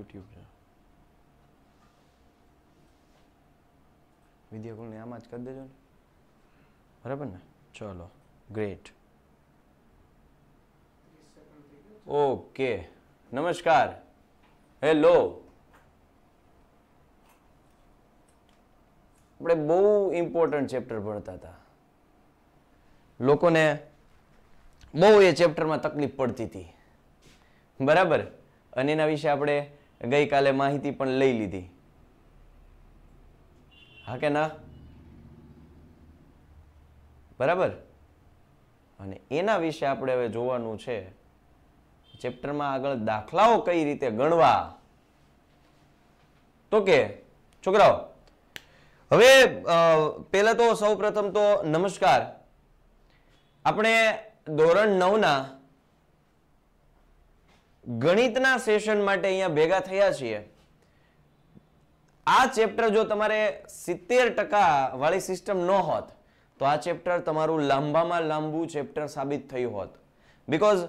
YouTube છે વિદ્યાકુલને આમાં જ કરી દેજો ને બરાબર ને ચલો ગ્રેટ ઓકે નમસ્કાર હેલો આપણે બહુ ઇમ્પોર્ટન્ટ ચેપ્ટર ભણતા હતા લોકોને બહુ એ ચેપ્ટરમાં તકલીફ પડતી હતી બરાબર અને એના વિશે આપણે ગઈકાલે માહિતી પણ લઈ લીધી હા કે ના બરાબર અને એના વિશે આપણે હવે જોવાનું છે ચેપ્ટરમાં આગળ દાખલાઓ કઈ રીતે ગણવા તો કે છોકરાઓ હવે પહેલા તો સૌ પ્રથમ તો નમસ્કાર આપણે ધોરણ નવના ગણિતના સેશન માટે અહીંયા ભેગા થયા છીએ આ ચેપ્ટર જો તમારે સિત્તેર ટકા વાળી સિસ્ટમ ન હોત તો આ ચેપ્ટર તમારું લાંબામાં લાંબુ ચેપ્ટર સાબિત થયું હોત because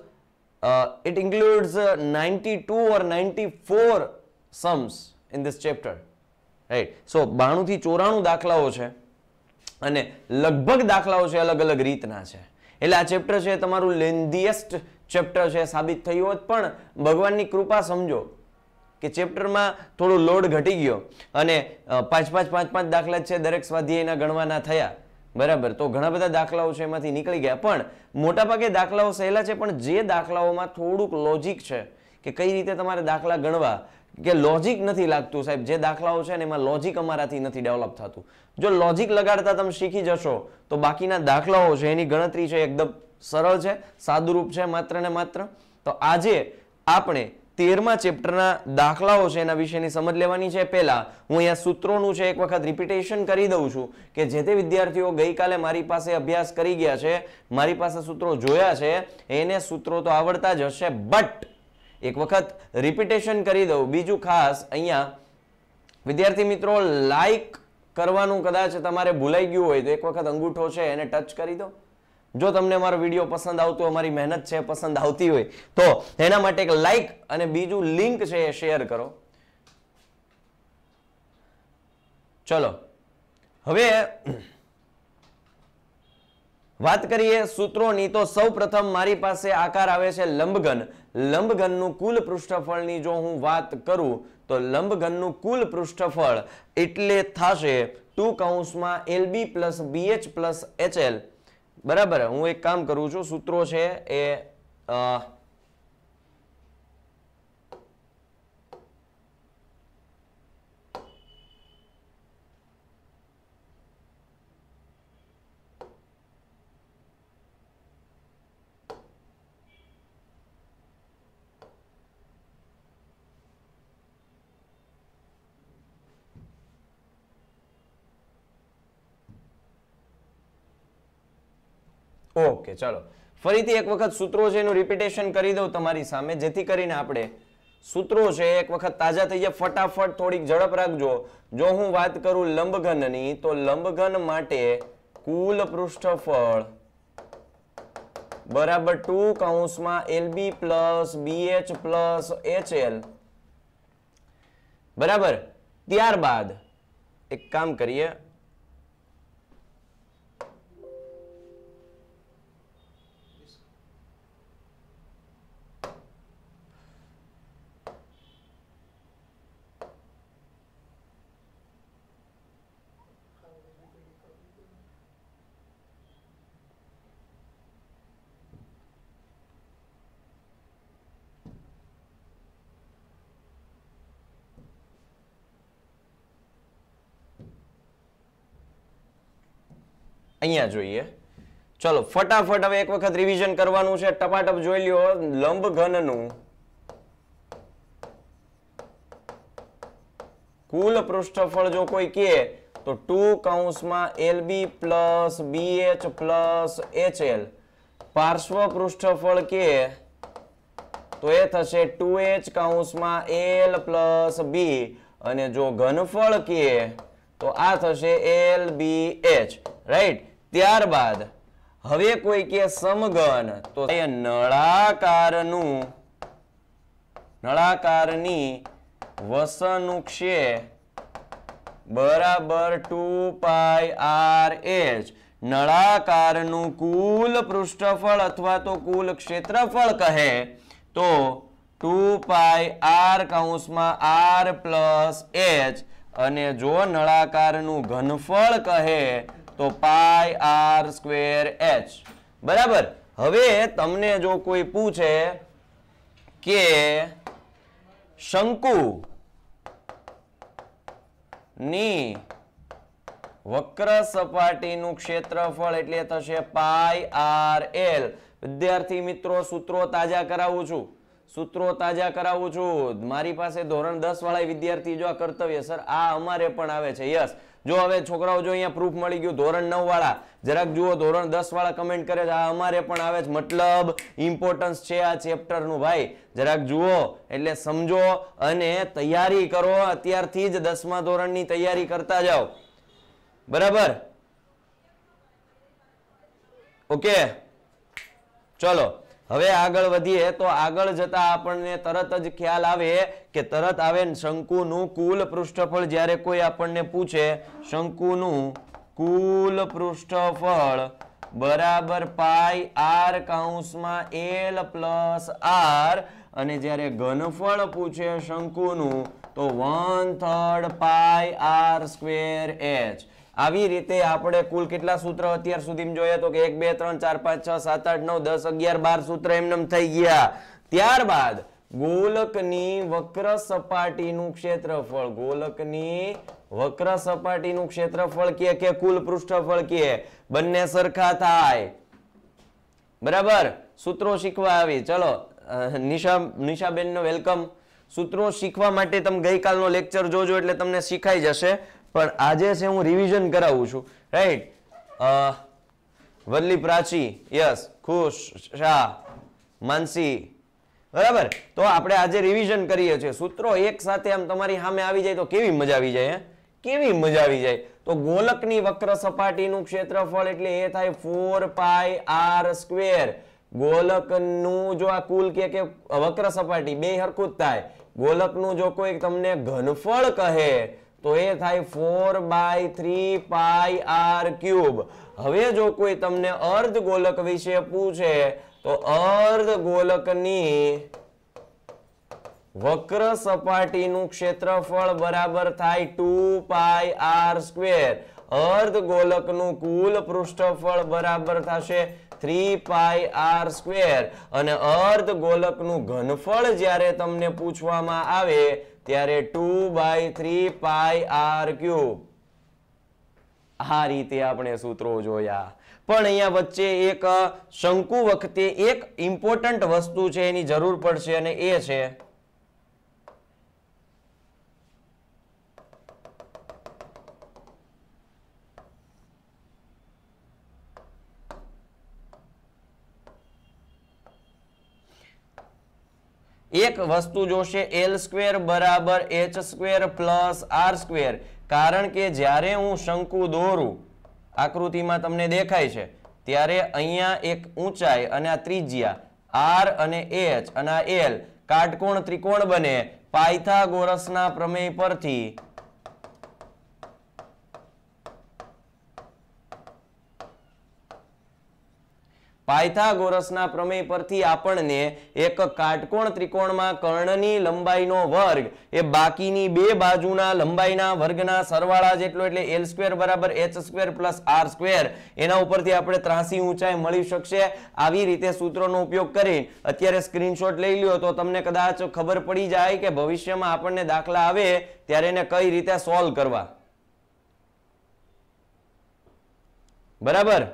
it includes ninety two or ninety four sums in this chapter right so બાણુંથી ચોરાણું દાખલાઓ છે અને લગભગ દાખલાઓ છે અલગ અલગ રીતના છે એટલે આ ચેપ્ટર છે તમારું લેન્ધીએસ્ટ ચેપ્ટર છે સાબિત થયું હોત પણ ભગવાનની કૃપા સમજો કે ચેપ્ટરમાં થોડો લોડ ઘટી ગયો અને પાંચ પાંચ પાંચ પાંચ દાખલા છે દરેક સ્વાધ્યાયના ગણવાના થયા બરાબર તો ઘણા બધા દાખલાઓ છે એમાંથી નીકળી ગયા પણ મોટાભાગે દાખલાઓ સહેલા છે પણ જે દાખલાઓમાં થોડુંક લોજિક છે કે કઈ રીતે તમારે દાખલા ગણવા કે લોજિક નથી લાગતું સાહેબ જે દાખલાઓ છે ને એમાં લોજિક અમારાથી નથી ડેવલપ થતું જો લોજિક લગાડતા તમે શીખી જશો તો બાકીના દાખલાઓ છે એની ગણતરી છે એકદમ સરળ છે સાદુરૂપ છે માત્ર ને માત્ર તો આજે આપણે તેરમા ચેપ્ટરના દાખલાઓ છે એના વિશેની સમજ લેવાની છે પહેલાં હું અહીંયા સૂત્રોનું છે એક વખત રિપીટેશન કરી દઉં છું કે જે તે વિદ્યાર્થીઓ ગઈકાલે મારી પાસે અભ્યાસ કરી ગયા છે મારી પાસે સૂત્રો જોયા છે એને સૂત્રો તો આવડતા જ હશે બટ એક વખત રિપીટેશન કરી દઉં બીજું ખાસ અહીંયા વિદ્યાર્થી મિત્રો લાઈક કરવાનું કદાચ તમારે ભૂલાઈ ગયું હોય તો એક વખત અંગૂઠો છે એને ટચ કરી દો જો તમને અમારો વિડીયો પસંદ આવતો હોય મારી મહેનત છે પસંદ આવતી હોય તો એના માટે એક લાઈક અને બીજું લિંક છે એ શેર કરો ચલો હવે વાત કરીએ સૂત્રોની તો સૌ પ્રથમ મારી પાસે આકાર આવે છે લંબઘન લંબઘનનું કુલ પૃષ્ઠફળની જો હું વાત કરું તો લંબઘનનું કુલ પૃષ્ઠફળ એટલે થશે ટુ કૌંસમાં LB plus BH plus HL બરાબર હું એક કામ કરું છું સૂત્રો છે એ ઓકે ચાલો ફરીથી એક વખત સૂત્રો છે એનું રિપીટેશન કરી દઉં તમારી સામે જેથી કરીને આપણે સૂત્રો છે એક વખત તાજા થઈ જાય ફટાફટ થોડીક ઝડપ રાખજો જો હું વાત કરું લંબઘનની તો લંબઘન માટે કુલ પૃષ્ઠફળ બરાબર ટુ કૌંસમાં L B plus BH plus H L બરાબર ત્યારબાદ એક કામ કરીએ અહીંયા જોઈએ ચલો ફટાફટ હવે એક વખત રિવિઝન કરવાનું છે ટપાટપ જોઈ લ્યો લંબ ઘનનું કુલ પૃષ્ઠફળ જો કોઈ કે તો ટુ કૌંસમાં L B plus B H plus H L પાર્શ્વ પૃષ્ઠફળ કે તો એ થશે ટુ એચ કૌંસમાં એલ પ્લસ બી અને જો ઘનફળ કે તો આ થશે એલ બી એચ રાઈટ ત્યારબાદ હવે કોઈ કે સમઘન તો નળાકારનું નળાકારની વસનુક્ષે બરાબર ટુ પાય આર એચ નળાકારનું કુલ પૃષ્ઠફળ અથવા તો કુલ ક્ષેત્રફળ કહે તો ટુ પાય આર કૌંસમાં આર પ્લસ એચ અને જો નળાકારનું ઘનફળ કહે તો પાય આર સ્ક્વેર એચ બરાબર હવે તમને જો કોઈ પૂછે કે શંકુ ની વક્ર સપાટીનું ક્ષેત્રફળ એટલે થશે પાય આર એલ વિદ્યાર્થી મિત્રો સૂત્રો તાજા કરાવું છું સૂત્રો તાજા કરાવું છું મારી પાસે ધોરણ દસ વાળા વિદ્યાર્થી જો આ કર્તવ્ય સર આ અમારે પણ આવે છે યસ જો હવે છોકરાઓ જો અહીંયા પ્રૂફ મળી ગયું ધોરણ નવ વાળા જરાક જુઓ ધોરણ દસ વાળા કમેન્ટ કરે છે આ અમારે પણ આવે છે મતલબ ઇમ્પોર્ટન્સ છે આ ચેપ્ટરનું ભાઈ જરાક જુઓ એટલે સમજો અને તૈયારી કરો અત્યારથી જ દસમા ધોરણની તૈયારી કરતા જાઓ બરાબર ઓકે ચલો હવે આગળ વધીએ તો આગળ જતા આપણને તરત જ ખ્યાલ આવે કે તરત આવે શંકુનું કુલ પૃષ્ઠફળ જ્યારે કોઈ આપણને પૂછે શંકુનું કુલ પૃષ્ઠફળ બરાબર પાય આર કાઉન્સમાં એલ પ્લસ આર અને જ્યારે ઘનફળ પૂછે શંકુનું તો one third pi R square H આવી રીતે આપણે કુલ કેટલા સૂત્ર અત્યાર સુધી જોઈએ તો કે એક બે ત્રણ ચાર પાંચ છ સાત આઠ નવ દસ અગિયાર બાર સૂત્ર એમનેમ થઈ ગયા ત્યારબાદ ગોલકની વક્ર સપાટીનું ક્ષેત્રફળ ગોલકની વક્ર સપાટીનું ક્ષેત્રફળ કે કે કુલ પૃષ્ઠફળ કે બંને સરખા થાય બરાબર સૂત્રો શીખવા આવી ચલો નિશા નિશાબેન નો વેલકમ સૂત્રો શીખવા માટે તમે ગઈકાલનો લેક્ચર જોજો એટલે તમને શીખાઈ જશે પણ આજે છે હું રિવિઝન કરાવું છું રાઈટ વલ્લી પ્રાચી યસ ખુશ શાહ માનસી બરાબર તો આપણે આજે રિવિઝન કરીએ છીએ સૂત્રો એક સાથે આમ તમારી સામે આવી જાય તો કેવી મજા આવી જાય કેવી મજા આવી જાય તો ગોલકની વક્ર સપાટીનું ક્ષેત્રફળ એટલે એ થાય ફોર પાય આર સ્ક્વેર ગોલકનું જો આ કુલ કે વક્ર સપાટી બે હરખું જ થાય ગોલકનું જો કોઈ તમને ઘનફળ કહે તો એ થાય four by three pi R cube હવે જો કોઈ તમને અર્ધ ગોલક વિશે પૂછે તો અર્ધ ગોલકની વક્ર સપાટીનું ક્ષેત્રફળ બરાબર થાય ટુ પાય આર સ્ક્વેર અર્ધ ગોલકનું કુલ પૃષ્ઠફળ બરાબર થશે થ્રી પાય આર સ્ક્વેર અને અર્ધ ગોલકનું ઘનફળ જ્યારે તમને પૂછવામાં આવે ત્યારે two by three pi R cube આ રીતે આપણે સૂત્રો જોયા પણ અહીંયા વચ્ચે એક શંકુ વખતે એક ઇમ્પોર્ટન્ટ વસ્તુ છે એની જરૂર પડશે અને એ છે એક વસ્તુ જોશે એલ સ્ક્વેર બરાબર H square plus R square કારણ કે જ્યારે હું શંકુ દોરું આકૃતિમાં તમને દેખાય છે ત્યારે અહીંયા એક ઊંચાઈ અને આ ત્રિજ્યા આર અને એચ અને આ એલ કાટકોણ ત્રિકોણ બને પાયથાગોરસના પ્રમેય પરથી પાયથાગોરસના પ્રમેય પરથી આપણને એક કાટકોણ ત્રિકોણમાં કર્ણની લંબાઈનો વર્ગ એ બાકીની બે બાજુના લંબાઈના વર્ગના સરવાળા જેટલો એટલે એલ સ્ક્વેર બરાબર H square plus R square એના ઉપરથી આપણે ત્રાસી ઊંચાઈ મળી શકશે આવી રીતે સૂત્રોનો ઉપયોગ કરી અત્યારે સ્ક્રીનશોટ લઈ લ્યો તો તમને કદાચ ખબર પડી જાય કે ભવિષ્યમાં આપણને દાખલા આવે ત્યારે એને કઈ રીતે સોલ્વ કરવા બરાબર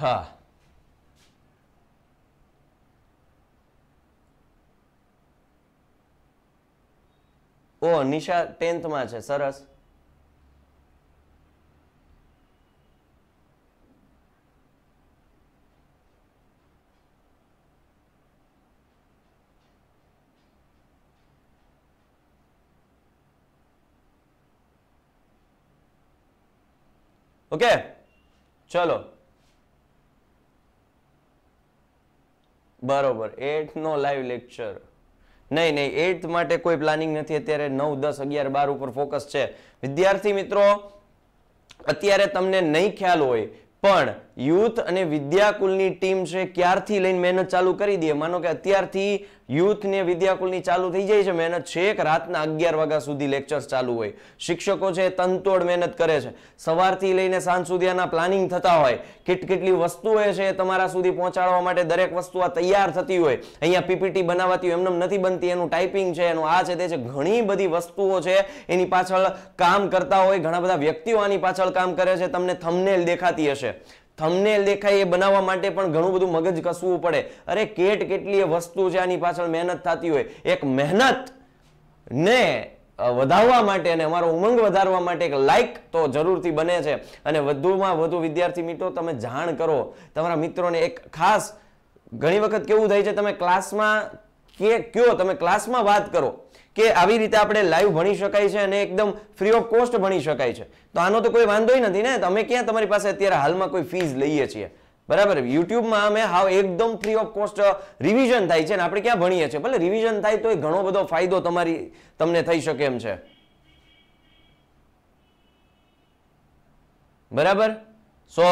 હા ઓ નિશા ટેન્થમાં છે સરસ ઓકે ચલો બરોબર એટનો લાઈવ લેક્ચર નહીં નહીં એઇથ માટે કોઈ પ્લાનિંગ નથી અત્યારે નવ દસ અગિયાર બાર ઉપર ફોકસ છે વિદ્યાર્થી મિત્રો અત્યારે તમને નહીં ખ્યાલ હોય પણ યુથ અને વિદ્યાકુલની ટીમ છે ક્યારથી લઈને મહેનત ચાલુ કરી દઈએ માનો કે અત્યારથી યુથ ને વિદ્યાકુલની ચાલુ થઈ જાય છે મહેનત છેક રાતના અગિયાર વાગ્યા સુધી લેક્ચર ચાલુ હોય શિક્ષકો છે તનતોડ મહેનત કરે છે સવારથી લઈને સાંજ સુધી આના પ્લાનિંગ થતા હોય કેટ કેટલી વસ્તુઓ છે તમારા સુધી પહોંચાડવા માટે દરેક વસ્તુ આ તૈયાર થતી હોય અહીંયા પીપીટી બનાવાતી હોય એમને નથી બનતી એનું ટાઈપિંગ છે એનું આ છે તે છે ઘણી બધી વસ્તુઓ છે એની પાછળ કામ કરતા હોય ઘણા બધા વ્યક્તિઓ આની પાછળ કામ કરે છે તમને થમનેલ દેખાતી હશે થમનેલ દેખાય એ બનાવવા માટે પણ ઘણું બધું મગજ કસવું પડે અરે કેટ કેટલી વસ્તુ છે આની પાછળ મહેનત થતી હોય એક મહેનત ને વધારવા માટે અને અમારો ઉમંગ વધારવા માટે એક લાઇક તો જરૂરથી બને છે અને વધુમાં વધુ વિદ્યાર્થી મિત્રો તમે જાણ કરો તમારા મિત્રોને એક ખાસ ઘણી વખત કેવું થાય છે તમે ક્લાસમાં કે કયો તમે ક્લાસમાં વાત કરો કે આવી રીતે આપણે લાઈવ ભણી શકાય છે અને એકદમ ફ્રી ઓફ કોસ્ટ ભણી શકાય છે તો આનો તો કોઈ વાંધો નથી ને અમે ક્યાં તમારી પાસે અત્યારે હાલમાં કોઈ ફીસ લઈએ છીએ બરાબર યુટ્યુબમાં અમે હાવ એકદમ ફ્રી ઓફ કોસ્ટ રિવિઝન થાય છે ને આપણે ક્યાં ભણીએ છીએ ભલે રિવિઝન થાય તો એ ઘણો બધો ફાયદો તમારી તમને થઈ શકે એમ છે બરાબર સો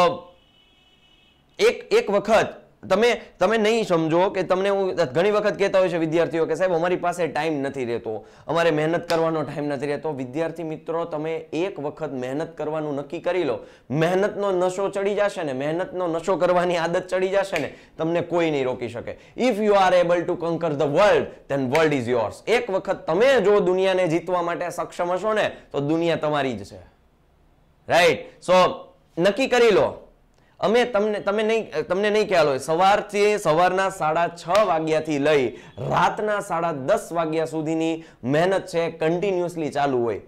એક એક વખત તમે તમે નહીં સમજો કે તમને હું ઘણી વખત કહેતા હોય છે વિદ્યાર્થીઓ કે સાહેબ અમારી પાસે ટાઈમ નથી રહેતો અમારે મહેનત કરવાનો ટાઈમ નથી રહેતો વિદ્યાર્થી મિત્રો તમે એક વખત મહેનત કરવાનું નક્કી કરી લો મહેનતનો નશો ચડી જશે ને મહેનતનો નશો કરવાની આદત ચડી જશે ને તમને કોઈ નહીં રોકી શકે if you are able to conquer the world then world is yours એક વખત તમે જો દુનિયાને જીતવા માટે સક્ષમ હશો ને તો દુનિયા તમારી જ છે રાઈટ સો નક્કી કરી લો અમે તમને તમે નહીં તમને નહીં ખ્યાલ હોય સવારથી સવારના સાડા છ વાગ્યાથી લઈ રાતના સાડા દસ વાગ્યા સુધીની મહેનત છે કન્ટિન્યુઅસલી ચાલુ હોય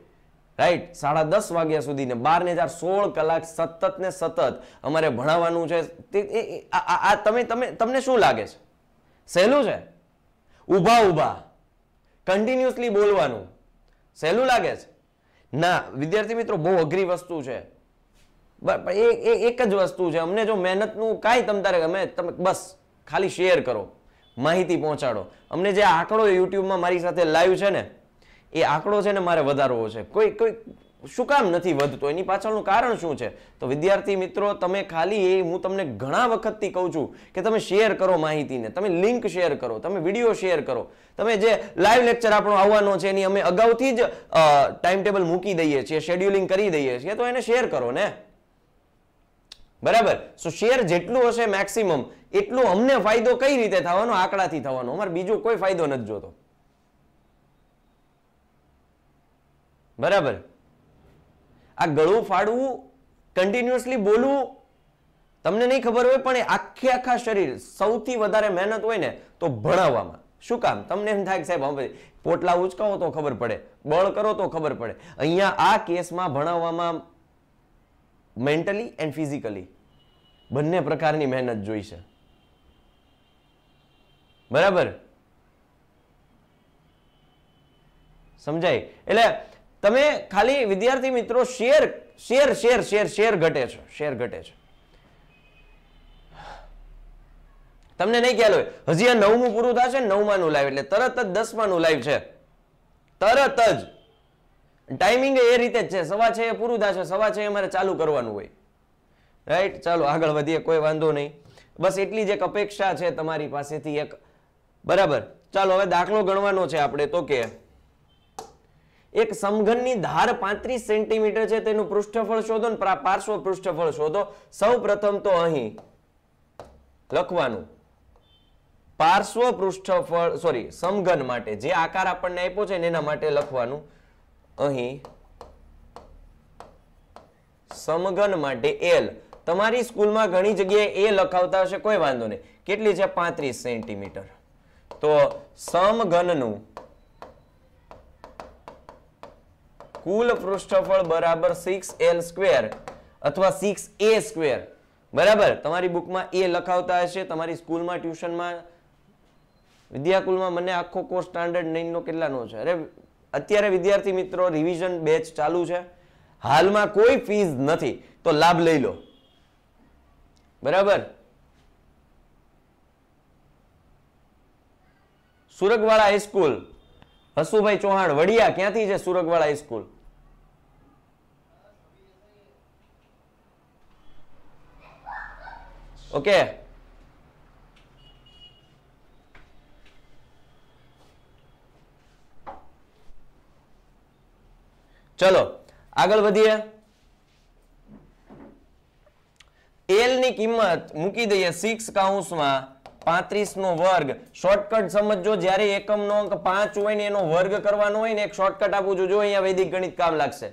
રાઈટ સાડા દસ વાગ્યા સુધી ને બાર ને ચાર સોળ કલાક સતત ને સતત અમારે ભણાવવાનું છે આ તમે તમે તમને શું લાગે છે સહેલું છે ઊભા ઊભા કન્ટિન્યુઅસલી બોલવાનું સહેલું લાગે છે ના વિદ્યાર્થી મિત્રો બહુ અઘરી વસ્તુ છે એક જ વસ્તુ છે અમને જો મહેનતનું કાંઈ તમ તારે અમે તમે બસ ખાલી શેર કરો માહિતી પહોંચાડો અમને જે આંકડો યુટ્યુબમાં મારી સાથે લાઈવ છે ને એ આંકડો છે ને મારે વધારવો છે કોઈ કોઈ શું કામ નથી વધતો એની પાછળનું કારણ શું છે તો વિદ્યાર્થી મિત્રો તમે ખાલી એ હું તમને ઘણા વખતથી કહું છું કે તમે શેર કરો માહિતીને તમે લિંક શેર કરો તમે વિડીયો શેર કરો તમે જે લાઈવ લેક્ચર આપણો આવવાનો છે એની અમે અગાઉથી જ ટાઈમ ટેબલ મૂકી દઈએ છીએ શેડ્યુલિંગ કરી દઈએ છીએ તો એને શેર કરો ને બરાબર સો શેર જેટલું હશે મેક્સિમમ એટલું અમને ફાયદો કઈ રીતે થવાનો આંકડાથી થવાનો અમારે બીજો કોઈ ફાયદો નથી જોતો બરાબર આ ગળું ફાડવું કન્ટિન્યુઅસલી બોલવું તમને નહીં ખબર હોય પણ આખે આખા શરીર સૌથી વધારે મહેનત હોય ને તો ભણાવવામાં શું કામ તમને એમ થાય કે સાહેબ હવે પોટલા ઉચકાવો તો ખબર પડે બળ કરો તો ખબર પડે અહીંયા આ કેસમાં ભણાવવામાં મેન્ટલી એન્ડ ફિઝિકલી બંને પ્રકારની મહેનત જોઈશે બરાબર સમજાય એટલે તમે ખાલી વિદ્યાર્થી મિત્રો share share share share share ઘટે છે શેર ઘટે છે તમને નહીં ખ્યાલ હોય હજી આ નવમું પૂરું થશે નવમાનું લાઈવ એટલે તરત જ દસમાનું લાઈવ છે તરત જ ટાઈમિંગ એ રીતે જ છે સવા છે એ પૂરું થશે સવા છે એ મારે ચાલુ કરવાનું હોય રાઈટ ચાલો આગળ વધીએ કોઈ વાંધો નહીં બસ એટલી જ એક અપેક્ષા છે તમારી પાસેથી એક બરાબર ચાલો હવે દાખલો ગણવાનો છે આપણે તો કે એક સમઘનની ધાર પાંત્રીસ સેન્ટીમીટર છે તેનું પૃષ્ઠફળ શોધો ને પાર્શ્વ પૃષ્ઠફળ શોધો સૌ તો અહીં લખવાનું પાર્શ્વ પૃષ્ઠફળ સોરી સમઘન માટે જે આકાર આપણને આપ્યો છે એના માટે લખવાનું અહીં સમગન માટે એલ તમારી સ્કૂલમાં ઘણી જગ્યાએ એ લખાવતા હશે કોઈ વાંધો નહીં કેટલી છે પાંત્રીસ સેન્ટીમીટર તો સમઘનનું કુલ પૃષ્ઠફળ બરાબર સિક્સ એલ સ્ક્વેર અથવા સિક્સ એ સ્ક્વેર બરાબર તમારી બુકમાં એ લખાવતા હશે તમારી સ્કૂલમાં ટ્યુશનમાં વિદ્યાકુલમાં મને આખો કોર્સ સ્ટાન્ડર્ડ નો કેટલાનો છે અરે અત્યારે વિદ્યાર્થી મિત્રો રિવિઝન બેચ ચાલુ છે હાલમાં કોઈ ફીસ નથી તો લાભ લઈ લો બરાબર સુરગવાળા હાઈસ્કૂલ હસુભાઈ ચૌહાણ વડિયા ક્યાંથી છે સુરગવાળા હાઈસ્કૂલ ઓકે ચલો આગળ વધીએ એલ ની કિંમત મૂકી દઈએ સિક્સ કાઉન્સમાં પાંત્રીસ નો વર્ગ શોર્ટકટ સમજો જ્યારે એકમનો અંક પાંચ હોય ને એનો વર્ગ કરવાનો હોય ને એક શોર્ટકટ આપું જો અહીંયા વૈદિક ગણિત કામ લાગશે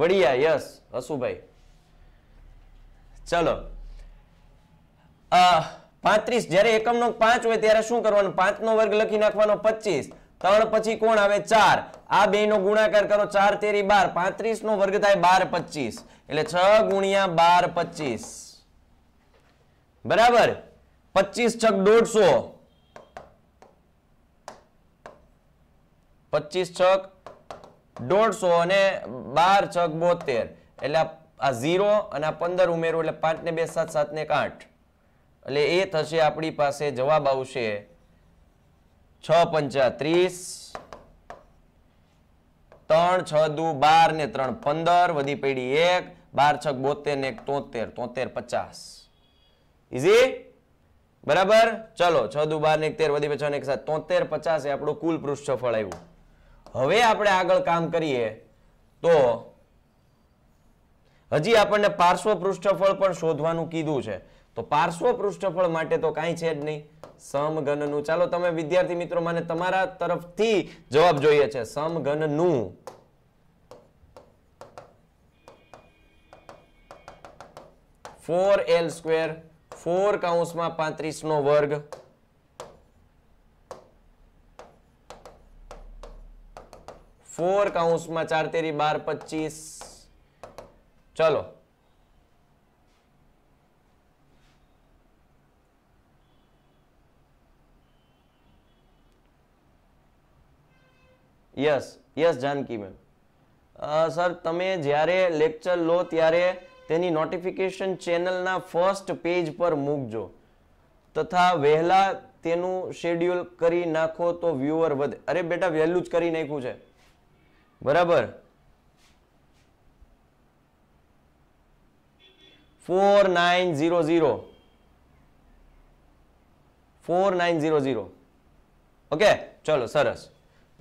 વડિયા યસ અશુભાઈ ચલો પાંત્રીસ જ્યારે એકમનો પાંચ હોય ત્યારે શું કરવાનું પાંચનો વર્ગ લખી નાખવાનો પચીસ ત્રણ પછી કોણ આવે ચાર આ બે નો ગુણાકાર કરો ચાર તેરી બાર પાંત્રીસ નો વર્ગ થાય બાર પચીસ એટલે છ ગુણ્યા બાર પચીસ બરાબર પચીસ છક દોઢસો પચીસ છક દોઢસો અને બાર છક બોતેર એટલે આ ઝીરો અને આ પંદર ઉમેરો એટલે પાંચ ને બે સાત સાત ને એક આઠ એટલે એ થશે આપણી પાસે જવાબ આવશે છ પંચા ત્રીસ ત્રણ છ દુ બાર ને ત્રણ પંદર વધી પડી એક બાર છક બોતેર ને એક તોતેર તોતેર પચાસ ઇઝી બરાબર ચલો છ દુ બાર ને એક તેર વધી છ ને એક સાત તોતેર પચાસ એ આપણું કુલ પૃષ્ઠફળ આવ્યું હવે આપણે આગળ કામ કરીએ તો હજી આપણને પાર્શ્વ પૃષ્ઠફળ પણ શોધવાનું કીધું છે તો પાર્શ્વ પૃષ્ઠફળ માટે તો કાંઈ છે જ નહીં સમઘનનું ચાલો તમે વિદ્યાર્થી મિત્રો મને તમારા તરફથી જવાબ જોઈએ છે સમઘનનું ફોર એલ સ્ક્વેર ફોર કાઉન્સમાં પાંત્રીસ નો વર્ગ ફોર કાઉન્સમાં ચાર તેરી બાર પચીસ ચલો yes yes Janaki ma'am sir તમે જ્યારે લેક્ચર લો ત્યારે તેની નોટિફિકેશન ચેનલના ફર્સ્ટ પેજ પર મૂકજો તથા વહેલા તેનું શેડ્યુલ કરી નાખો તો વ્યૂઅર વધે અરે બેટા વહેલું જ કરી નાખ્યું છે બરાબર four nine zero zero four nine zero zero okay ચલો સરસ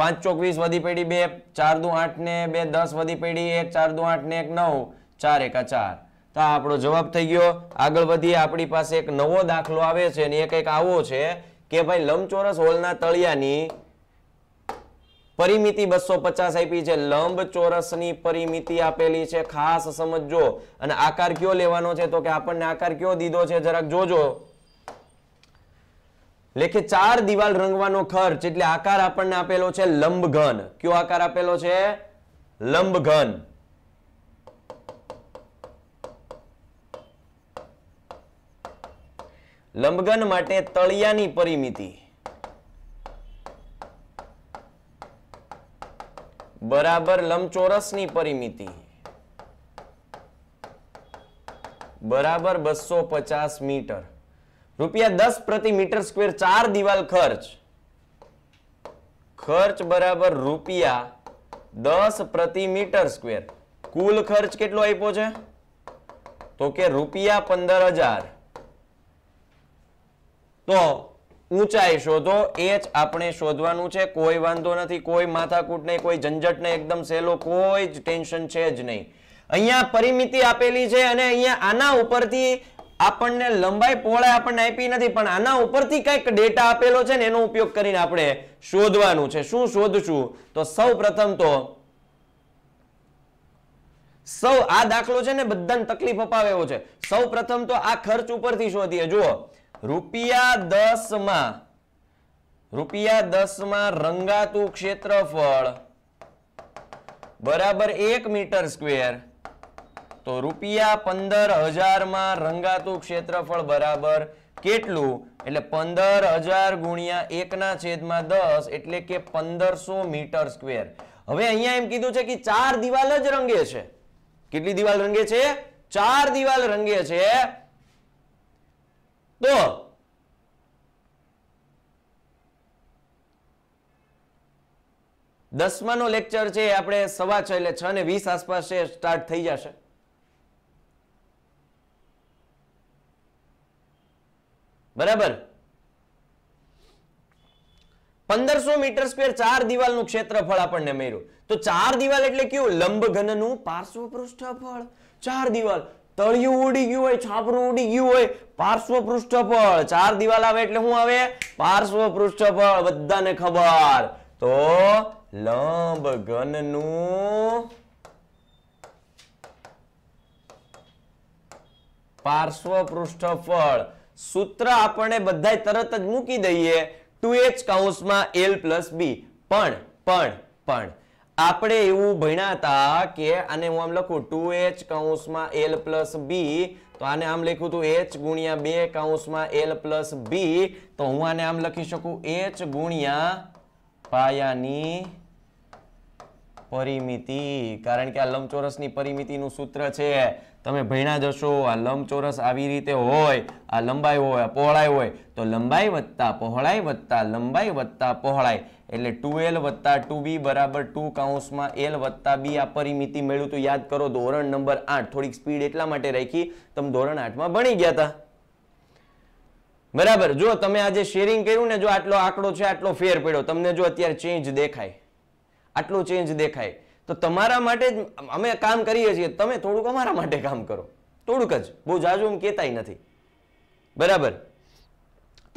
પાંચ ચોક વધી પડી બે ચાર દુ આઠ ને બે દસ વધી પડી એક ચાર દુ આઠ ને એક નવ ચાર એકા ચાર તો આ આપણો જવાબ થઈ ગયો આગળ વધીએ આપણી પાસે એક નવો દાખલો આવે છે અને એક એક આવો છે કે ભાઈ લંબચોરસ હોલના તળિયાની પરિમિતિ બસો પચાસ આપી છે લંબ ચોરસની પરિમિતિ આપેલી છે ખાસ સમજો અને આકાર કયો લેવાનો છે તો કે આપણને આકાર કયો દીધો છે જરાક જોજો એટલે કે ચાર દિવાલ રંગવાનો ખર્ચ એટલે આકાર આપણને આપેલો છે લંબઘન કયો આકાર આપેલો છે લંબઘન લંબઘન માટે તળિયાની પરિમિતિ બરાબર લંબચોરસની પરિમિતિ બરાબર બસો પચાસ મીટર રૂપિયા દસ પ્રતિ મીટર સ્કવેર ચાર દિવાલ ખર્ચ ખર્ચ બરાબર રૂપિયા દસ પ્રતિ મીટર સ્ક્વેર કુલ ખર્ચ કેટલો આપ્યો છે તો કે રૂપિયા પંદર હજાર તો ઊંચાઈ શોધો એ જ આપણે શોધવાનું છે કોઈ વાંધો નથી કોઈ માથાકૂટ નહીં કોઈ ઝંઝટ નહીં એકદમ સહેલો કોઈ જ ટેન્શન છે જ નહીં અહીંયા પરિમિતિ આપેલી છે અને અહીંયા આના ઉપરથી આપણને લંબાઈ પહોળાઈ આપણને આપી નથી પણ આના ઉપરથી કંઈક ડેટા આપેલો છે ને એનો ઉપયોગ કરીને આપણે શોધવાનું છે શું શોધશું તો સૌ પ્રથમ તો સૌ આ દાખલો છે ને બધાને તકલીફ અપાવે છે સૌ પ્રથમ તો આ ખર્ચ ઉપરથી શોધીએ જુઓ રૂપિયા દસ માં રૂપિયા દસ માં રંગાતું ક્ષેત્રફળ બરાબર એક મીટર સ્ક્વેર તો રૂપિયા પંદર હજારમાં રંગાતું ક્ષેત્રફળ બરાબર કેટલું એટલે પંદર હજાર ગુણ્યા એકના છેદમાં દસ એટલે કે પંદરસો મીટર સ્ક્વેર હવે અહીંયા એમ કીધું છે કે ચાર દિવાલ જ રંગે છે કેટલી દિવાલ રંગે છે ચાર દિવાલ રંગે છે તો દસમાનો લેક્ચર છે આપણે સવા છ એટલે છ ને વીસ આસપાસ છે સ્ટાર્ટ થઈ જશે બરાબર પંદરસો મીટર સ્ક્વેર ચાર દિવાલનું ક્ષેત્રફળ આપણને મળ્યું તો ચાર દિવાલ એટલે કેવું લંબઘનનું પાર્શ્વ પૃષ્ઠફળ ચાર દિવાલ તળિયું ઉડી ગયું હોય છાપરું ઉડી ગયું હોય પાર્શ્વ પૃષ્ઠફળ ચાર દિવાલ આવે એટલે શું આવે પાર્શ્વ પૃષ્ઠફળ બધાને ખબર તો નું પાર્શ્વ પૃષ્ઠફળ સૂત્ર આપણે બધા તરત જ મૂકી દઈએ ટુ એચ કાઉન્સમાં એલ પ્લસ બી પણ પણ પણ આપણે એવું ભણ્યા હતા કે આને હું આમ લખું ટુ એચ કાઉસમાં એલ પ્લસ બી તો આને આમ લખ્યું હતું એચ ગુણ્યા બે કાઉન્સમાં એલ પ્લસ બી તો હું આને આમ લખી શકું એચ ગુણ્યા પાયાની પરિમિતિ કારણ કે આ લંબચોરસની પરિમિતિનું સૂત્ર છે તમે ભણ્યા જશો આ લંબચોરસ આવી રીતે હોય આ લંબાઈ હોય આ પહોળાઈ હોય તો લંબાઈ વત્તા પહોળાઈ વત્તા લંબાઈ વત્તા પહોળાઈ એટલે ટુ એલ વત્તા ટુ બી બરાબર ટુ કાઉન્સમાં એલ વત્તા બી આ પરિમિતિ મેળવું તો યાદ કરો ધોરણ નંબર આઠ થોડીક સ્પીડ એટલા માટે રાખી તમે ધોરણ આઠમાં ભણી ગયા હતા બરાબર જો તમે આજે શેરિંગ કર્યું ને જો આટલો આંકડો છે આટલો ફેર પડ્યો તમને જો અત્યારે ચેન્જ દેખાય આટલો ચેન્જ દેખાય તો તમારા માટે જ અમે કામ કરીએ છીએ તમે થોડુંક અમારા માટે કામ કરો થોડુંક જ બહુ જાજુ એમ કહેતાય નથી બરાબર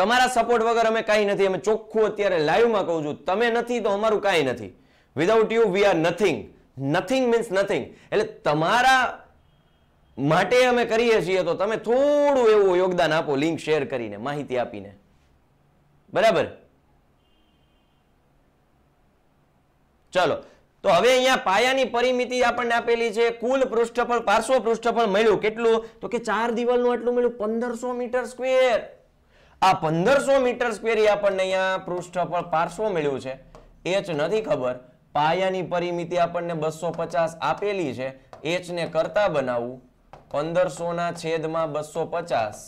તમારા સપોર્ટ વગર અમે કાંઈ નથી અમે ચોખ્ખું અત્યારે લાઈવમાં કહું છું તમે નથી તો અમારું કાંઈ નથી without you we are nothing nothing means nothing એટલે તમારા માટે અમે કરીએ છીએ તો તમે થોડું એવું યોગદાન આપો લિંક શેર કરીને માહિતી આપીને બરાબર ચલો તો હવે અહીંયા પાયાની પરિમિતિ આપણને આપેલી છે કુલ પૃષ્ઠફળ પાર્શ્વ પૃષ્ઠફળ મળ્યું કેટલું તો કે ચાર દિવાલનું આટલું મળ્યું પંદરસો મીટર સ્ક્વેર આ પંદરસો મીટર સ્ક્વેર આપણને અહીંયા પૃષ્ઠફળ પાર્શ્વ મળ્યું છે એચ નથી ખબર પાયાની પરિમિતિ આપણને બસો આપેલી છે એચને કરતા બનાવવું પંદરસોના છેદમાં બસો પચાસ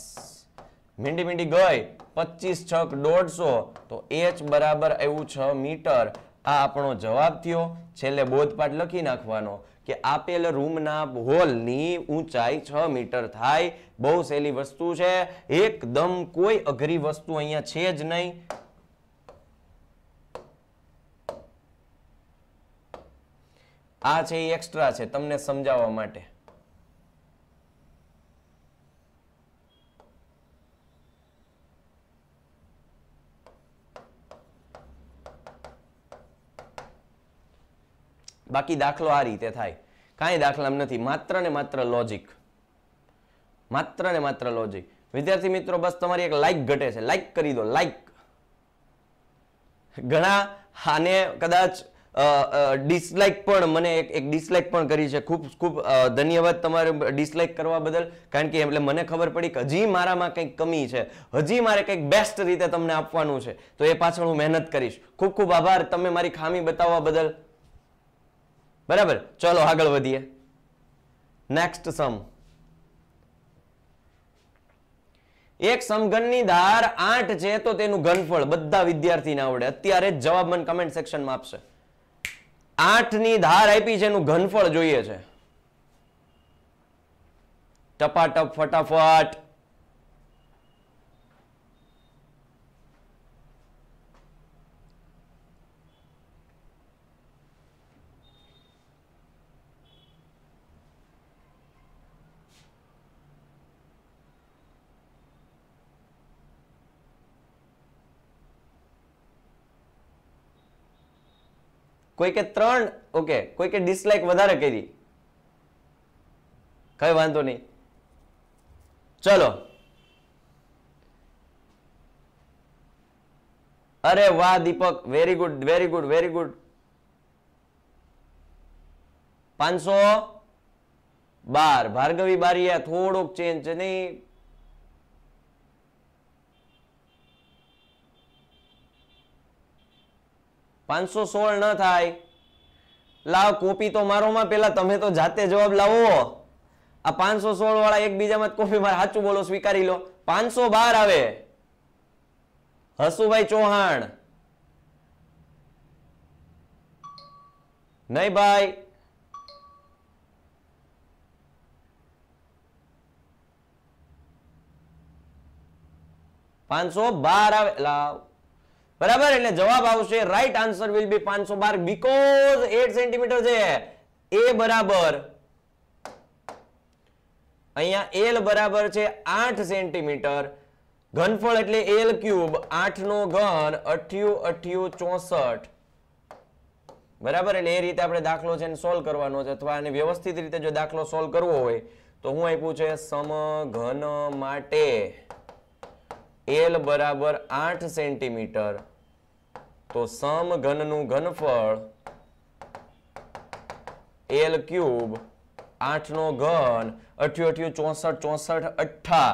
મીંડી મીંડી ગઈ પચીસ છક દોઢસો તો એચ બરાબર એવું છ મીટર આ આપણો જવાબ થયો છેલ્લે બોધપાઠ લખી નાખવાનો કે આપેલ રૂમના હોલની ઊંચાઈ છ મીટર થાય બહુ સહેલી વસ્તુ છે એકદમ કોઈ અઘરી વસ્તુ અહીંયા છે જ નહીં આ છે એ એક્સ્ટ્રા છે તમને સમજાવવા માટે બાકી દાખલો આ રીતે થાય કાંઈ દાખલામાં નથી માત્ર ને માત્ર લોજિક માત્ર ને માત્ર લોજિક વિદ્યાર્થી મિત્રો બસ તમારી એક લાઈક ઘટે છે લાઈક કરી દો લાઈક ઘણા આને કદાચ ડિસલાઇક પણ મને એક ડિસલાઇક પણ કરી છે ખૂબ ખૂબ ધન્યવાદ તમારે ડિસલાઇક કરવા બદલ કારણ કે એટલે મને ખબર પડી કે હજી મારામાં કંઈક કમી છે હજી મારે કંઈક બેસ્ટ રીતે તમને આપવાનું છે તો એ પાછળ હું મહેનત કરીશ ખૂબ ખૂબ આભાર તમે મારી ખામી બતાવવા બદલ બરાબર ચલો આગળ વધીએ નેક્સ્ટ સમ એક સમઘનની ધાર આઠ છે તો તેનું ઘનફળ બધા વિદ્યાર્થીને આવડે અત્યારે જ જવાબ મને કમેન્ટ સેક્શનમાં આપશે આઠની ધાર આપી છે એનું ઘનફળ જોઈએ છે ટપાટપ ફટાફટ કોઈકે ત્રણ ઓકે કોઈકે ડિસલાઇક વધારે કરી કઈ વાંધો નહીં ચલો અરે વાહ Deepak very good very good very good પાંચસો બાર ભાર્ગવી બારીયા થોડોક ચેન્જ નહીં પાંચસો સોળ ન થાય લાવ કોપી તો મારોમાં પેલા તમે તો જાતે જવાબ લાવો આ પાંચસો સોળ વાળા એકબીજામાં કોપી મારે સાચું બોલો સ્વીકારી લો પાંચસો બાર આવે હસુભાઈ ચૌહાણ નહીં ભાઈ પાંચસો બાર આવે લાવ બરાબર એટલે જવાબ આવશે રાઈટ આન્સર વિલ બી પાંચસો બાર બીકોઝ એટ સેન્ટીમીટર છે એ બરાબર અહીંયા એલ બરાબર છે આઠ સેન્ટીમીટર ઘનફળ એટલે એલ ક્યુબ આઠ નો ઘન અઠ્યું અઠ્યું ચોસઠ બરાબર એટલે એ રીતે આપણે દાખલો છે એને સોલ્વ કરવાનો છે અથવા આને વ્યવસ્થિત રીતે જો દાખલો સોલ્વ કરવો હોય તો હું આપ્યું છે સમઘન માટે એલ બરાબર આઠ સેન્ટીમીટર તો સમ સમઘનનું ઘનફળ એલ ક્યુબ આઠ નો ઘન અઠ્યું અઠ્યું ચોસઠ ચોસઠ અઠ્ઠા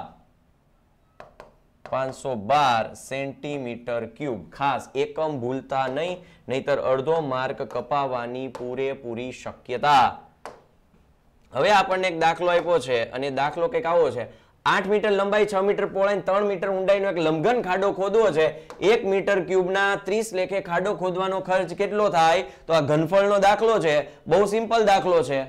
પાંચસો બાર સેન્ટીમીટર ક્યુબ ખાસ એકમ ભૂલતા નહીં નહીતર અડધો માર્ક કપાવાની પૂરેપૂરી શક્યતા હવે આપણને એક દાખલો આપ્યો છે અને દાખલો કંઈક આવો છે આઠ મીટર લંબાઈ છ મીટર પહોળાઈ ત્રણ મીટર ઊંડાઈનો એક લંબઘન ખાડો ખોદવો છે એક મીટર ક્યુબના ત્રીસ લેખે ખાડો ખોદવાનો ખર્ચ કેટલો થાય તો આ ઘનફળનો દાખલો છે બહુ સિમ્પલ દાખલો છે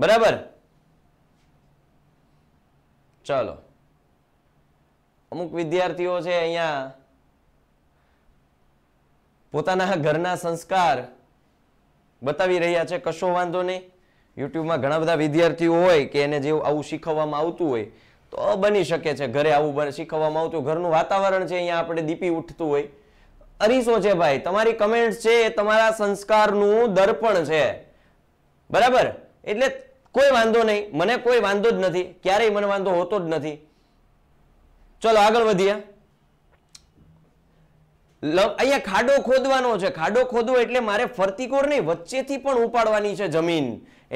બરાબર ચલો અમુક વિદ્યાર્થીઓ છે અહીંયા પોતાના ઘરના સંસ્કાર બતાવી રહ્યા છે કશો વાંધો નહીં યુટ્યુબમાં ઘણા બધા વિદ્યાર્થીઓ હોય કે એને જેવું આવું શીખવવામાં આવતું હોય તો બની શકે છે ઘરે આવું શીખવવામાં આવતું ઘરનું વાતાવરણ છે અહીંયા આપણે દીપી ઉઠતું હોય અરીસો છે ભાઈ તમારી કમેન્ટ છે એ તમારા સંસ્કારનું દર્પણ છે બરાબર એટલે કોઈ વાંધો નહીં મને કોઈ વાંધો જ નથી ક્યારેય મને વાંધો હોતો જ નથી ચલો આગળ વધીએ અહીંયા ખાડો ખોદવાનો છે ખાડો ખોદવો એટલે મારે ફરતી કોર નહીં વચ્ચેથી પણ ઉપાડવાની છે જમીન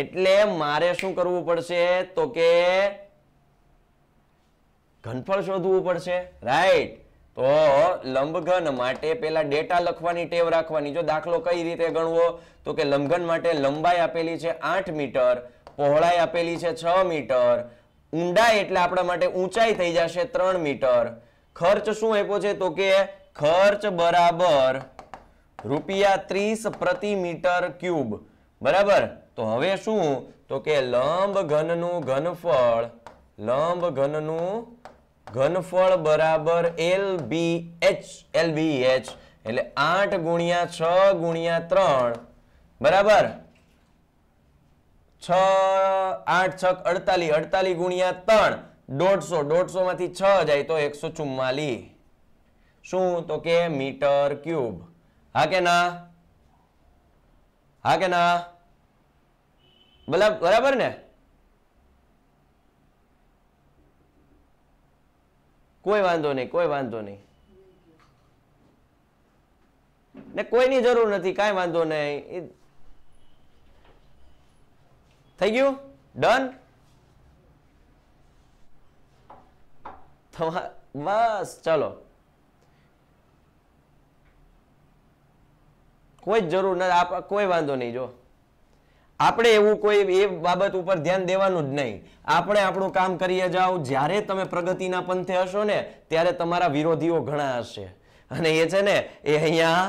એટલે મારે શું કરવું પડશે તો કે ઘનફળ શોધવું પડશે રાઈટ તો લંબઘન માટે પેલા ડેટા લખવાની ટેવ રાખવાની જો દાખલો કઈ રીતે ગણવો તો કે લંબઘન માટે લંબાઈ આપેલી છે આઠ મીટર પહોળાઈ આપેલી છે છ મીટર ઊંડાઈ એટલે આપણા માટે ઊંચાઈ થઈ જશે ત્રણ મીટર ખર્ચ શું આપ્યો છે તો કે ખર્ચ બરાબર રૂપિયા ત્રીસ પ્રતિ મીટર ક્યુબ બરાબર તો હવે શું તો કે લંબ ઘનનું ઘનફળ લંબ ઘનનું ઘનફળ બરાબર L B H L B H એટલે આઠ ગુણ્યા છ ગુણ્યા ત્રણ બરાબર છ આઠ છક અડતાલીસ અડતાલીસ ગુણ્યા ત્રણ દોઢસો દોઢસો માંથી છ જાય તો એકસો ચુમ્માલીસ શું તો કે મીટર ક્યુબ હા કે ના હા કે ના બરાબર ને કોઈ વાંધો નહીં કોઈ વાંધો નહીં ને કોઈની જરૂર નથી કાંઈ વાંધો નહીં થઈ ગયું ડન બસ ચલો કોઈ જ જરૂર નથી કોઈ વાંધો નહીં જો આપણે એવું કોઈ એ બાબત ઉપર ધ્યાન દેવાનું જ નહીં આપણે આપણું કામ કરીએ જાઓ જ્યારે તમે પ્રગતિના પંથે હશો ને ત્યારે તમારા વિરોધીઓ ઘણા હશે અને એ છે ને એ અહીંયા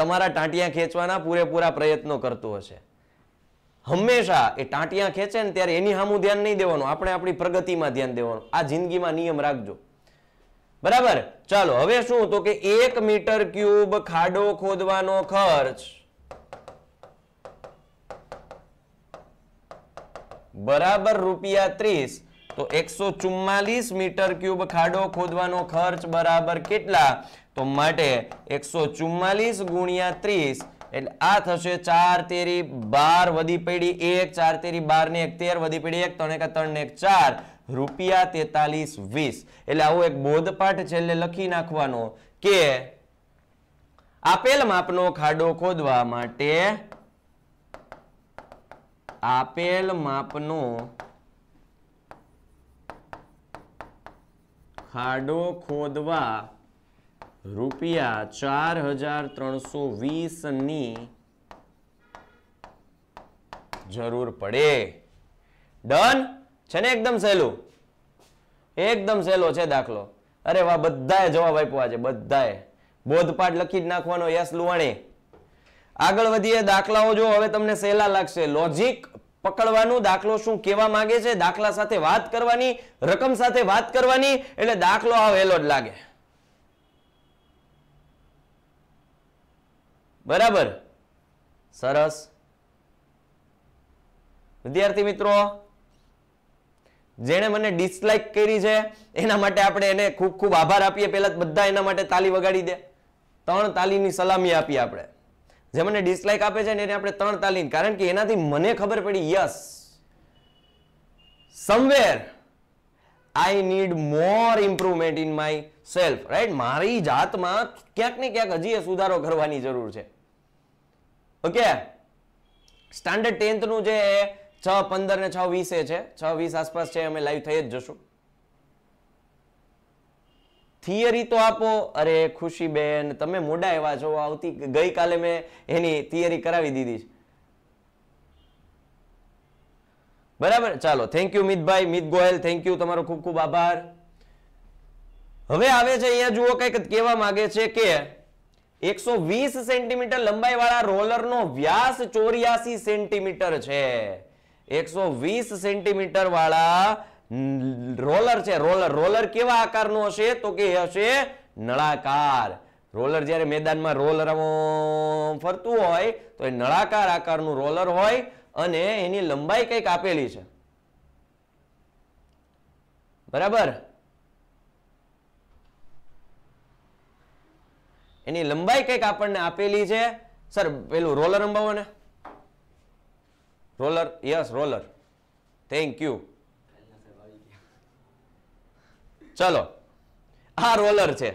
તમારા ટાંટિયા ખેંચવાના પૂરેપૂરા પ્રયત્નો કરતું હશે હંમેશા એ ટાંટિયા ખેંચે ને ત્યારે એની સામું ધ્યાન નહીં દેવાનું આપણે આપણી પ્રગતિમાં ધ્યાન દેવાનું આ જિંદગીમાં નિયમ રાખજો બરાબર ચાલો હવે શું તો કે એક મીટર ક્યુબ ખાડો ખોદવાનો ખર્ચ બરાબર રૂપિયા ત્રીસ તો એકસો ચુમ્માલીસ મીટર ક્યુબ ખાડો ખોદવાનો ખર્ચ બરાબર કેટલા તો માટે એકસો ચુમ્માલીસ ગુણ્યા ત્રીસ એટલે આ થશે ચાર તેરી બાર વધી પડી એક ચાર તેરી બાર ને એક તેર વધી પડી એક ત્રણ એકા ત્રણ એક ચાર રૂપિયા તેતાલીસ વીસ એટલે આવો એક બોધપાઠ છેલ્લે લખી નાખવાનો કે આપેલ માપનો ખાડો ખોદવા માટે આપેલ માપનો ખાડો ખોદવા રૂપિયા ચાર હજાર ત્રણસો વીસ ની જરૂર પડે ડન છે ને એકદમ સહેલું એકદમ સહેલો છે દાખલો અરે વાહ બધાએ જવાબ આપ્યો છે બધાએ બોધપાઠ લખી જ નાખવાનો યસ લુવાણી આગળ વધીએ દાખલાઓ જો હવે તમને સહેલા લાગશે લોજિક પકડવાનું દાખલો શું કેવા માંગે છે દાખલા સાથે વાત કરવાની રકમ સાથે વાત કરવાની એટલે દાખલો આ વહેલો જ લાગે બરાબર સરસ વિદ્યાર્થી મિત્રો જેણે મને ડિસલાઇક કરી છે એના માટે આપણે એને ખૂબ ખૂબ આભાર આપીએ પહેલા બધા એના માટે તાલી વગાડી દે ત્રણ તાલીની સલામી આપીએ આપણે જે મને ડિસલાઇક આપે છે ને એને આપણે ત્રણ તાલીમ કારણ કે એનાથી મને ખબર પડી yes somewhere I need more improvement in myself right મારી જાતમાં ક્યાંક ને ક્યાંક હજી સુધારો કરવાની જરૂર છે ઓકે સ્ટાન્ડર્ડ ટેન્થનું જે છ પંદર ને છ વીસે છે છ વીસ આસપાસ છે અમે લાઈવ થઈ જ જશું થિયરી તો આપો અરે ખુશીબેન તમે મોડા એવા છો આવતી ગઈકાલે મેં એની થિયરી કરાવી દીધી છે બરાબર ચાલો થેન્ક યુ મિતભાઈ મિત ગોહેલ થેન્ક યુ તમારો ખૂબ ખૂબ આભાર હવે આવે છે અહીંયા જુઓ કંઈક કહેવા માંગે છે કે એકસો વીસ સેન્ટીમીટર લંબાઈ વાળા રોલરનો વ્યાસ ચોર્યાસી સેન્ટીમીટર છે એકસો વીસ સેન્ટીમીટર વાળા રોલર છે રોલર રોલર કેવા આકારનો હશે તો કે હશે નળાકાર રોલર જ્યારે મેદાનમાં રોલ ફરતું હોય તો એ નળાકાર આકારનું રોલર હોય અને એની લંબાઈ કંઈક આપેલી છે બરાબર એની લંબાઈ કંઈક આપણને આપેલી છે સર પેલું રોલર અંબાવો ને roller yes roller thank you ચલો આ રોલર છે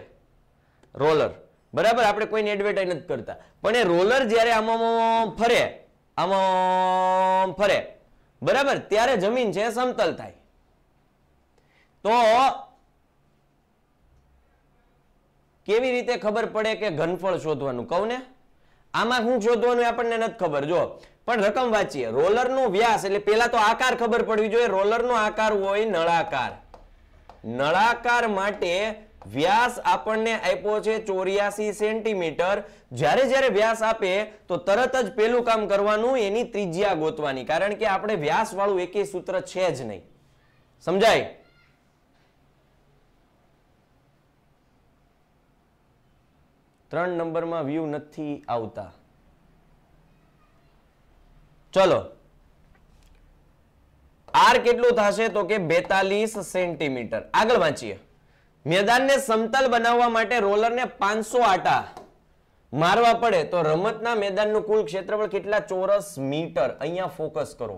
રોલર બરાબર આપણે કોઈને એડવર્ટાઈઝ નથી કરતા પણ એ રોલર જ્યારે આમાં ફરે આમ ફરે બરાબર ત્યારે જમીન છે સમતલ થાય તો કેવી રીતે ખબર પડે કે ઘનફળ શોધવાનું કહું ને આમાં શું શોધવાનું આપણને નથી ખબર જો પણ રકમ વાંચીએ રોલર રોલરનો વ્યાસ એટલે પેલા તો આકાર ખબર પડવી જોઈએ રોલર નો આકાર હોય નળાકાર નળાકાર માટે વ્યાસ આપણને આપ્યો છે ચોર્યાસી સેન્ટીમીટર જ્યારે જ્યારે વ્યાસ આપે તો તરત જ પેલું કામ કરવાનું એની ત્રિજ્યા ગોતવાની કારણ કે આપણે વ્યાસ વાળું એકેય સૂત્ર છે જ નહીં સમજાય ત્રણ નંબરમાં વ્યૂ નથી આવતા ચલો આર કેટલું થશે તો કે બેતાલીસ સેન્ટીમીટર આગળ વાંચીએ મેદાનને સમતલ બનાવવા માટે રોલરને પાંચસો આટા મારવા પડે તો રમતના મેદાનનું કુલ ક્ષેત્રફળ કેટલા ચોરસ મીટર અહીંયા ફોકસ કરો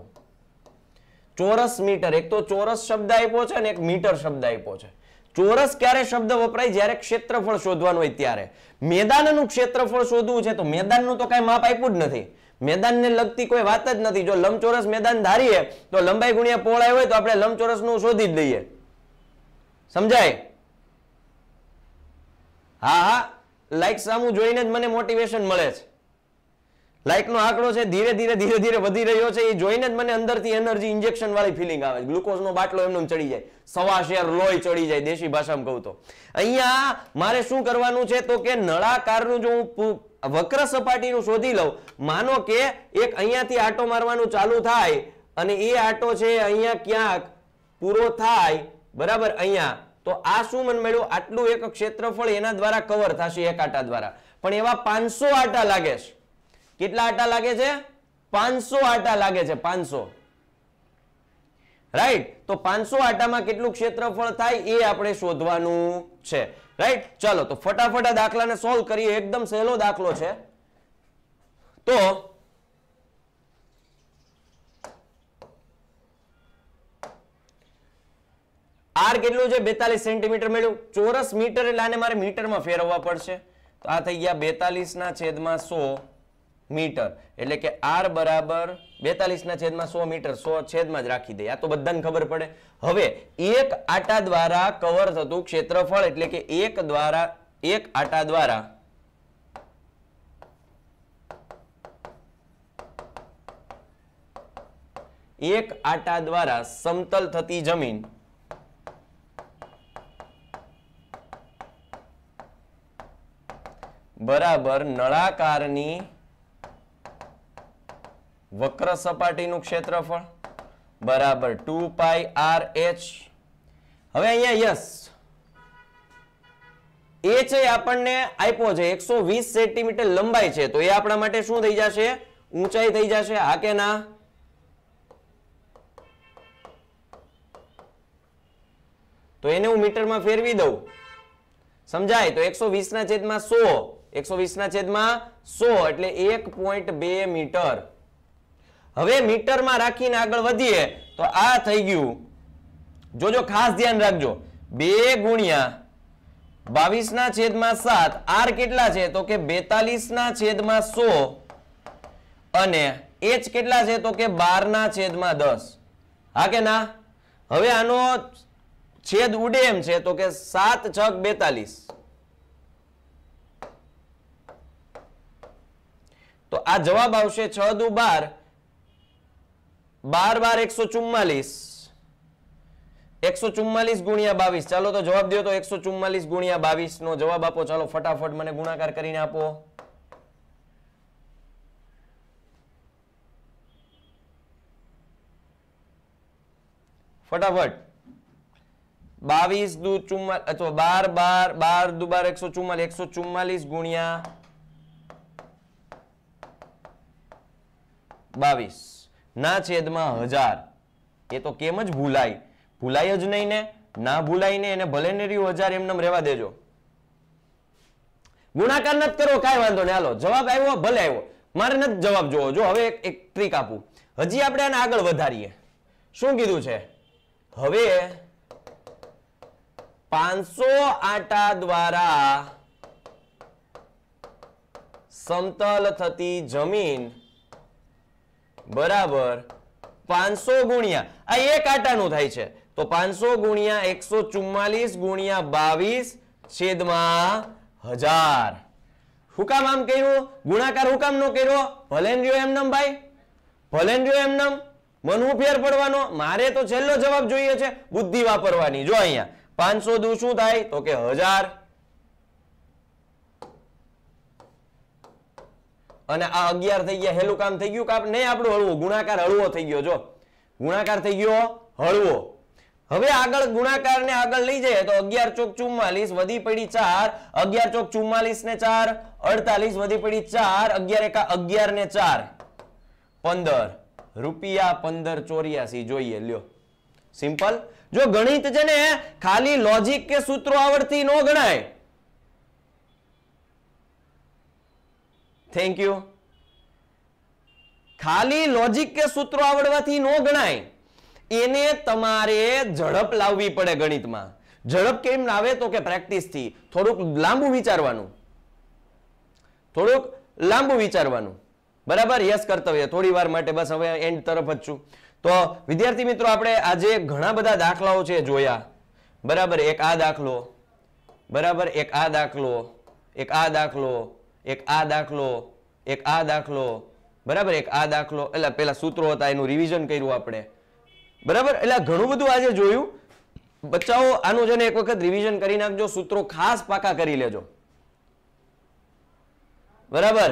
ચોરસ મીટર એક તો ચોરસ શબ્દ આપ્યો છે અને એક મીટર શબ્દ આપ્યો છે ચોરસ ક્યારે શબ્દ વપરાય જ્યારે ક્ષેત્રફળ શોધવાનું હોય ત્યારે મેદાનનું ક્ષેત્રફળ શોધવું છે તો મેદાનનું તો કાંઈ માપ આપ્યું જ નથી મેદાનને લગતી કોઈ વાત જ નથી જો લંબચોરસ મેદાન ધારીએ તો લંબાઈ ગુણ્યા પહોળાઈ હોય તો આપણે લંબચોરસનું શોધી જ લઈએ સમજાય હા હા લાઇક સામું જોઈને જ મને મોટિવેશન મળે છે લાઇકનો આંકડો છે ધીરે ધીરે ધીરે ધીરે વધી રહ્યો છે એ જોઈને જ મને અંદરથી એનર્જી ઇન્જેક્શન વાળી ફિલિંગ આવે ગ્લુકોઝનો બાટલો એમનો ચડી જાય સવા શેર લોહી ચડી જાય દેશી ભાષામાં કહું તો અહીંયા મારે શું કરવાનું છે તો કે નળાકારનું જો હું વક્ર સપાટીનું શોધી લઉં માનો કે એક અહીંયાથી આટો મારવાનું ચાલુ થાય અને એ આટો છે અહીંયા ક્યાંક પૂરો થાય બરાબર અહીંયા તો આ શું મને મળ્યું આટલું એક ક્ષેત્રફળ એના દ્વારા કવર થશે એક આટા દ્વારા પણ એવા પાંચસો આટા લાગે છે કેટલા આટા લાગે છે પાંચસો આટા લાગે છે પાંચસો રાઈટ તો પાંચસો આટામાં કેટલું ક્ષેત્રફળ થાય એ આપણે શોધવાનું છે રાઈટ ચલો તો ફટાફટ આ દાખલાને સોલ્વ કરીએ એકદમ સહેલો દાખલો છે તો આર કેટલું છે બેતાલીસ સેન્ટીમીટર મેળવું ચોરસ મીટર એટલે આને મારે મીટરમાં ફેરવવા પડશે તો આ થઈ ગયા બેતાલીસના છેદમાં સો મીટર એટલે કે આર બરાબર બેતાલીસ ના છેદમાં સો મીટર સો છેદમાં જ રાખી દે આ તો બધાને ખબર પડે હવે એક આટા દ્વારા કવર થતું ક્ષેત્રફળ એટલે કે એક દ્વારા એક આટા દ્વારા એક આટા દ્વારા સમતલ થતી જમીન બરાબર નળાકારની વક્ર સપાટીનું ક્ષેત્રફળ બરાબર ટુ પાઈ આર એચ હવે અહીંયા યસ એ છે આપણને આપ્યો છે એકસો વીસ સેન્ટીમીટર લંબાઈ છે તો એ આપણા માટે શું થઈ જશે ઊંચાઈ થઈ જશે હા કે ના તો એને હું મીટરમાં ફેરવી દઉં સમજાય તો એકસો વીસના છેદમાં સો એકસો વીસના છેદમાં સો એટલે એક પોઈન્ટ બે મીટર હવે મીટરમાં રાખીને આગળ વધીએ તો આ થઈ ગયું જોજો ખાસ ધ્યાન રાખજો બે ગુણ્યા બાવીસના છેદમાં સાત આર કેટલા છે તો કે બેતાલીસના છેદમાં સો અને એચ કેટલા છે તો કે બારના છેદમાં દસ હા કે ના હવે આનો છેદ ઉડે એમ છે તો કે સાત છક બેતાલીસ તો આ જવાબ આવશે છ દુ બાર બાર બાર એકસો ચુમ્માલીસ એકસો ચુમ્માલીસ ગુણ્યા બાવીસ ચાલો તો જવાબ દો તો એકસો ચુમ્માલીસ ગુણ્યા બાવીસ નો જવાબ આપો ચાલો ફટાફટ મને ગુણાકાર કરીને આપો ફટાફટ બાવીસ દુ ચુમ્માલીસ અથવા બાર બાર બાર દુ બાર એકસો ચુમ્માલીસ એકસો ચુમ્માલીસ ગુણ્યા બાવીસ ના છેદમાં હજાર એ તો કેમ જ ભૂલાય ભૂલાય જ નહીં ને ના ભૂલાય ને એને ભલે ને રહ્યું હજાર એમને રહેવા દેજો ગુણાકાર નથી કરો કાંઈ વાંધો નહીં હાલો જવાબ આવ્યો ભલે આવ્યો મારે નથી જવાબ જોવો જો હવે એક ટ્રીક આપું હજી આપણે આને આગળ વધારીએ શું કીધું છે હવે પાંચસો આટા દ્વારા સમતલ થતી જમીન બરાબર પાંચસો ગુણ્યા આ એક આટાનું થાય છે તો પાંચસો ગુણ્યા એકસો ચુમ્માલીસ ગુણ્યા બાવીસ છેદમાં હજાર હુકામ આમ કર્યું ગુણાકાર હુકામ નો કર્યો ભલેન્દ્રિયો એમનમ ભાઈ ભલેન્દ્રિયો એમનમ મનવું ફેર પડવાનો મારે તો છેલ્લો જવાબ જોઈએ છે બુદ્ધિ વાપરવાની જો અહીંયા પાંચસો દુ શું થાય તો કે હજાર અને આ અગિયાર થઈ ગયા હેલું કામ થઈ ગયું કાપ નહીં આપણું હળવો ગુણાકાર હળવો થઈ ગયો જો ગુણાકાર થઈ ગયો હળવો હવે આગળ ગુણાકાર ને આગળ લઈ જઈએ તો અગિયાર ચોક ચુમ્માલીસ વધી પડી ચાર અગિયાર ચોક ચુમ્માલીસ ને ચાર અડતાલીસ વધી પડી ચાર અગિયાર એકા અગિયાર ને ચાર પંદર રૂપિયા પંદર ચોર્યાસી જોઈએ લ્યો સિમ્પલ જો ગણિત છે ને ખાલી લોજિક કે સૂત્રો આવડતી ન ગણાય થેન્ક યુ ખાલી લોજિક કે સૂત્રો આવડવાથી નો ગણાય એને તમારે ઝડપ લાવવી પડે ગણિતમાં ઝડપ કેમ ના આવે તો કે પ્રેક્ટિસથી થોડુંક લાંબુ વિચારવાનું થોડુંક લાંબુ વિચારવાનું બરાબર યસ કર્તવ્ય થોડી વાર માટે બસ હવે એન્ડ તરફ જ છું તો વિદ્યાર્થી મિત્રો આપણે આજે ઘણા બધા દાખલાઓ છે જોયા બરાબર એક આ દાખલો બરાબર એક આ દાખલો એક આ દાખલો એક આ દાખલો એક આ દાખલો બરાબર એક આ દાખલો એટલે પેલા સૂત્રો હતા એનું રિવિઝન કર્યું આપણે બરાબર એટલે ઘણું બધું આજે જોયું બચ્ચાઓ આનું છે ને એક વખત રિવિઝન કરી નાખજો સૂત્રો ખાસ પાકા કરી લેજો બરાબર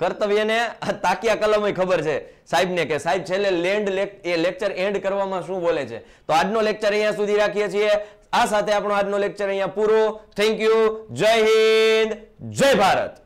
કર્તવ્યને તાકિયા કલમ ખબર છે સાહેબને કે સાહેબ છેલ્લે લેન્ડ એ લેક્ચર એન્ડ કરવામાં શું બોલે છે તો આજનો લેક્ચર અહીંયા સુધી રાખીએ છીએ આ સાથે આપણો આજનો લેક્ચર અહીંયા પૂરો થેન્ક યુ જય હિન્દ જય ભારત